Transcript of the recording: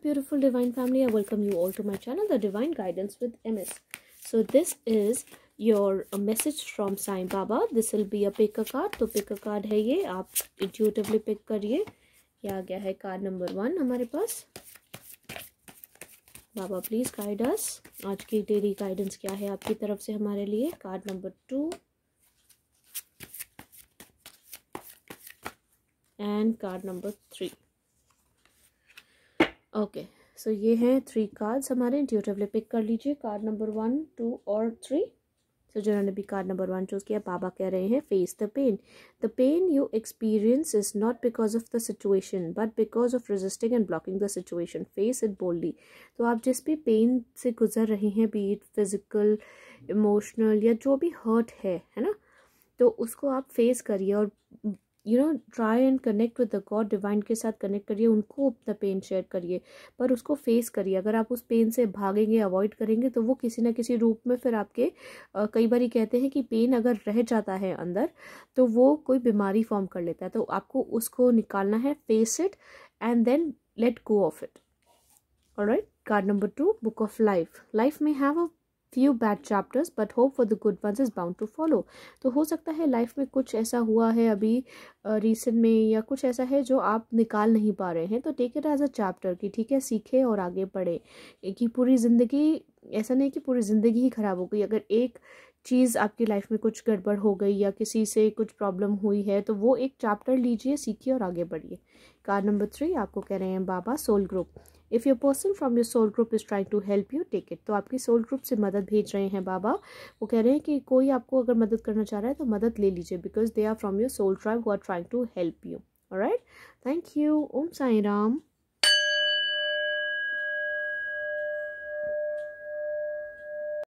up beautiful divine family i welcome you all to my channel the divine guidance with ms so this is your message from Sai Baba this will be a pick a card तो pick a card है ये आप intuitively pick करिए ये आ गया है card number one हमारे पास बाबा please guide us आज की डेली गाइडेंस क्या है आपकी तरफ से हमारे लिए card number two and card number three okay so ये हैं थ्री कार्ड्स हमारे इंट्यूटिवली पिक कर लीजिए कार्ड नंबर वन टू और थ्री सो so, जिन्होंने भी कार्ड नंबर वन चूज़ किया बाबा कह रहे हैं face the pain the pain you experience is not because of the situation but because of resisting and blocking the situation face it boldly तो आप जिस भी पेन से गुजर रहे हैं बी इट फिजिकल इमोशनल या जो भी हर्ट है है ना तो उसको आप फेस करिए और you know try and connect with the God divine के साथ कनेक्ट करिए उनको अपना पेन शेयर करिए पर उसको फेस करिए अगर आप उस पेन से भागेंगे अवॉइड करेंगे तो वो किसी ना किसी रूप में फिर आपके आ, कई बार कहते हैं कि पेन अगर रह जाता है अंदर तो वो कोई बीमारी फॉर्म कर लेता है तो आपको उसको निकालना है face it and then let go of it और right card number two book of life life में have a few bad chapters but hope for the good ones is bound to follow तो हो सकता है life में कुछ ऐसा हुआ है अभी रिसेंट में या कुछ ऐसा है जो आप निकाल नहीं पा रहे हैं तो take it as a chapter कि ठीक है सीखे और आगे बढ़े कि पूरी ज़िंदगी ऐसा नहीं कि पूरी ज़िंदगी ही ख़राब हो गई अगर एक चीज़ आपकी लाइफ में कुछ गड़बड़ हो गई या किसी से कुछ प्रॉब्लम हुई है तो वो एक चैप्टर लीजिए सीखिए और आगे बढ़िए कार्ड नंबर थ्री आपको कह रहे हैं Baba soul group if your person from your soul group is trying to help you take it तो आपकी सोल ग्रुप से मदद भेज रहे हैं बाबा वो कह रहे हैं कि कोई आपको अगर मदद करना चाह रहा है तो मदद ले लीजिए because they are from your soul tribe who are trying to help you right thank you Om Sai Ram